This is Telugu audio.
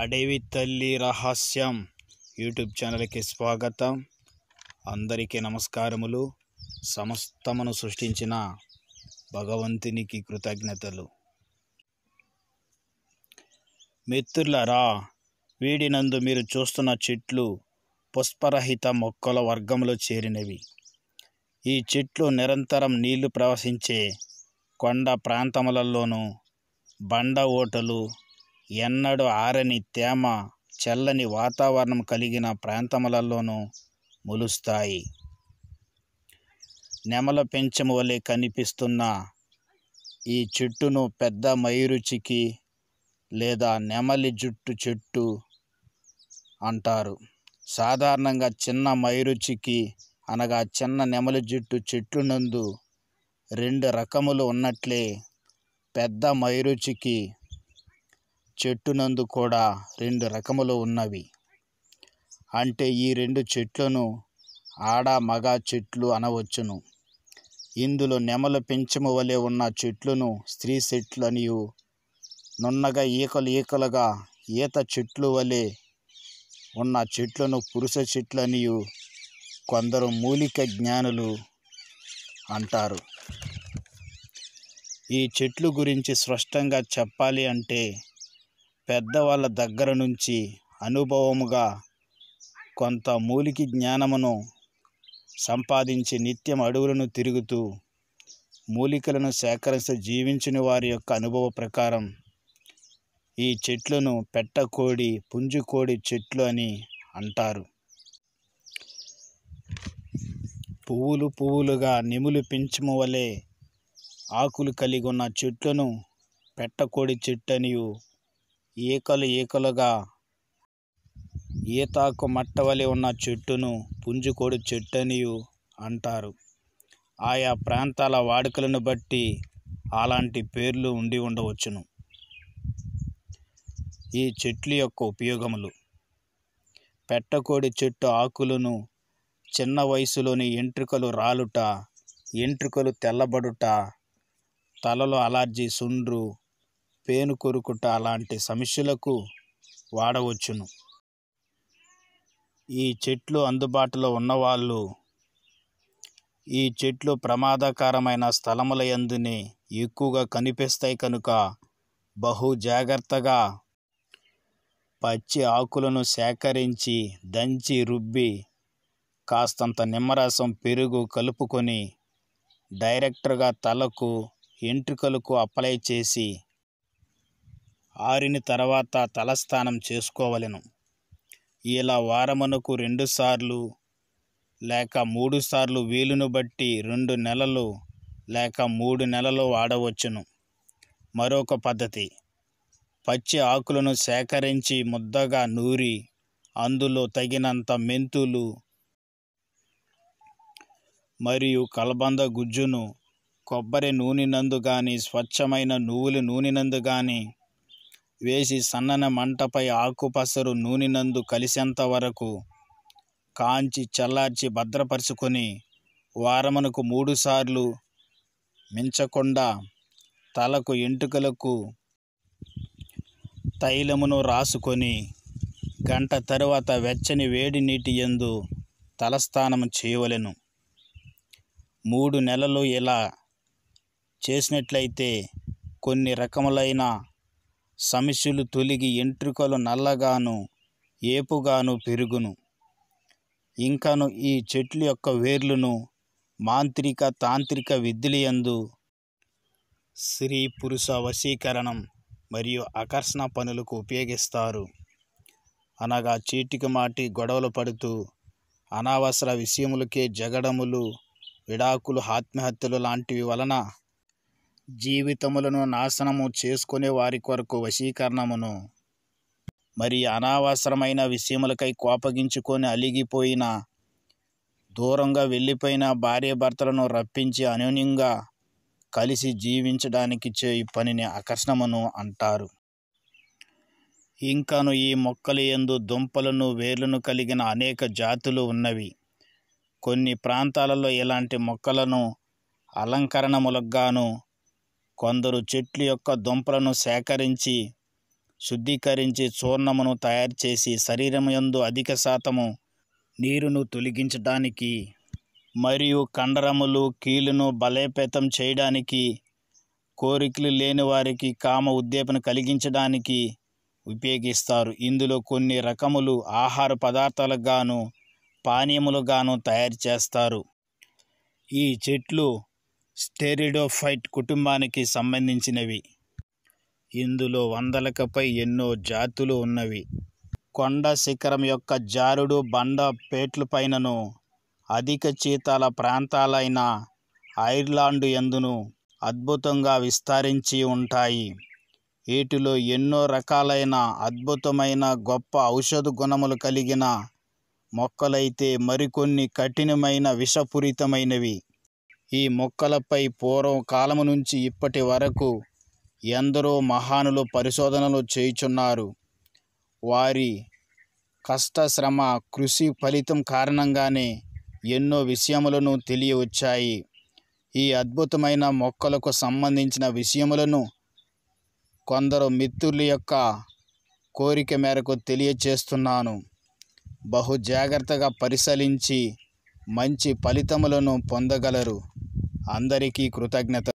అడవి తల్లి రహస్యం యూట్యూబ్ ఛానల్కి స్వాగతం అందరికీ నమస్కారములు సమస్తమును సృష్టించిన భగవంతునికి కృతజ్ఞతలు మిత్రులరా వీడినందు మీరు చూస్తున్న చెట్లు పుష్పరహిత మొక్కల వర్గంలో చేరినవి ఈ చెట్లు నిరంతరం నీళ్లు ప్రవహించే కొండ ప్రాంతములలోనూ బండ ఓటలు ఎన్నడూ ఆరని తేమ చల్లని వాతావరణం కలిగిన ప్రాంతములలోనూ మొలుస్తాయి నెమల పెంచం వలె కనిపిస్తున్న ఈ చెట్టును పెద్ద మైరుచికి లేదా నెమలి జుట్టు చెట్టు అంటారు సాధారణంగా చిన్న మైరుచికి అనగా చిన్న నెమలి జుట్టు చెట్టు నందు రెండు రకములు ఉన్నట్లే పెద్ద మైరుచికి చెట్టునందు కూడా రెండు రకములు ఉన్నవి అంటే ఈ రెండు చెట్లను ఆడ మగ చెట్లు అనవచ్చును ఇందులో నెమలు పెంచము వలె ఉన్న చెట్లును స్త్రీ చెట్లు అనియు నున్నగా ఈకలు ఈకలుగా ఈత చెట్లు వలె ఉన్న చెట్లను పురుష చెట్లు అనియు కొందరు మూలిక జ్ఞానులు అంటారు ఈ చెట్లు గురించి స్పష్టంగా చెప్పాలి అంటే పెద్దవాళ్ళ దగ్గర నుంచి అనుభవముగా కొంత మూలికి జ్ఞానమును సంపాదించి నిత్యం అడవులను తిరుగుతూ మూలికలను సేకరిస్తూ జీవించిన వారి యొక్క అనుభవ ప్రకారం ఈ చెట్లను పెట్టకోడి పుంజుకోడి చెట్లు అని అంటారు పువ్వులు పువ్వులుగా నిములు పెంచము వలె ఆకులు కలిగి ఉన్న చెట్లను పెట్టకోడి చెట్టు అనియు ఈకలు ఈకలుగా ఈతాకు మట్టవలి ఉన్న చెట్టును పుంజుకోడి చెట్టు అనియు అంటారు ఆయా ప్రాంతాల వాడుకలను బట్టి అలాంటి పేర్లు ఉండి ఉండవచ్చును ఈ చెట్లు యొక్క ఉపయోగములు పెట్టకోడి చెట్టు ఆకులను చిన్న వయసులోని ఎంట్రుకలు రాలుట ఎంట్రుకలు తెల్లబడుట తలలో అలర్జీ సుండ్రు పేను కొరుకుట అలాంటి సమస్యలకు వాడవచ్చును ఈ చెట్లు అందుబాటులో ఉన్నవాళ్ళు ఈ చెట్లు ప్రమాదకరమైన స్థలముల ఎందుని ఎక్కువగా కనిపిస్తాయి కనుక బహు జాగ్రత్తగా పచ్చి ఆకులను సేకరించి దంచి రుబ్బి కాస్తంత నిమ్మరసం పెరుగు కలుపుకొని డైరెక్టర్గా తలకు ఎంట్రికలకు అప్లై చేసి ఆరిన తర్వాత తలస్థానం చేసుకోవలను ఇలా వారమునకు రెండుసార్లు లేక మూడుసార్లు వీలును బట్టి రెండు నెలలు లేక మూడు నెలలు వాడవచ్చును మరొక పద్ధతి పచ్చి ఆకులను సేకరించి ముద్దగా నూరి అందులో తగినంత మెంతులు మరియు కలబంద గుజ్జును కొబ్బరి నూనెనందు గాని స్వచ్ఛమైన నువ్వుల నూనెనందు గాని వేసి సన్నని మంటపై ఆకుపసరు నూనెనందు కలిసేంత వరకు కాంచి చల్లార్చి భద్రపరుచుకొని వారమునకు మూడుసార్లు మించకుండా తలకు ఎంటుకలకు తైలమును రాసుకొని గంట తరువాత వెచ్చని వేడి నీటి ఎందు తలస్థానము చేయవలెను మూడు నెలలు ఇలా చేసినట్లయితే కొన్ని రకములైన సమస్యలు తొలిగి ఎంట్రుకలు నల్లగాను ఏపుగాను పెరుగును ఇంకను ఈ చెట్లు యొక్క వేర్లను మాంత్రిక తాంత్రిక విద్యలయందు స్త్రీ పురుష వశీకరణం మరియు ఆకర్షణ పనులకు ఉపయోగిస్తారు అనగా చీటికి మాటి గొడవలు పడుతూ అనవసర విషయములకే జగడములు విడాకులు ఆత్మహత్యలు లాంటివి వలన జీవితములను నాశనము చేసుకునే వారి కొరకు వశీకరణమును మరి అనవసరమైన విషయములకై కోపగించుకొని అలిగిపోయిన దూరంగా వెళ్ళిపోయిన భార్య భర్తలను రప్పించి అన్యోన్యంగా కలిసి జీవించడానికి చేయి పనిని ఆకర్షణమును అంటారు ఇంకాను ఈ మొక్కలు ఎందు దుంపలను వేర్లను కలిగిన అనేక జాతులు ఉన్నవి కొన్ని ప్రాంతాలలో ఇలాంటి మొక్కలను అలంకరణములకు గాను కొందరు చెట్లు యొక్క దుంపలను సేకరించి శుద్ధీకరించి చూర్ణమును తయారు చేసి శరీరం యందు అధిక శాతము నీరును తొలగించడానికి మరియు కండరములు కీలును బలేపేతం చేయడానికి కోరికలు లేని వారికి కామ ఉద్దీపన కలిగించడానికి ఉపయోగిస్తారు ఇందులో కొన్ని రకములు ఆహార పదార్థాలకు గాను పానీయములు గాను తయారు చేస్తారు ఈ చెట్లు స్టెరిడోఫైట్ కుటుంబానికి సంబంధించినవి ఇందులో వందలకపై ఎన్నో జాతులు ఉన్నవి కొండ శిఖరం యొక్క జారుడు బండ పేట్లపైనను అధిక చీతాల ప్రాంతాలైన ఐర్లాండు ఎందును అద్భుతంగా విస్తరించి ఉంటాయి వీటిలో ఎన్నో రకాలైన అద్భుతమైన గొప్ప ఔషధ గుణములు కలిగిన మొక్కలైతే మరికొన్ని కఠినమైన విషపూరితమైనవి ఈ మొక్కలపై పూర్వం కాలము నుంచి ఇప్పటి వరకు ఎందరో మహానులు పరిశోధనలు చేయుచున్నారు వారి కష్టశ్రమ కృషి ఫలితం కారణంగానే ఎన్నో విషయములను తెలియవచ్చాయి ఈ అద్భుతమైన మొక్కలకు సంబంధించిన విషయములను కొందరు మిత్రుల యొక్క కోరిక మేరకు తెలియచేస్తున్నాను బహు జాగ్రత్తగా పరిశీలించి మంచి ఫలితములను పొందగలరు అందరికీ కృతజ్ఞత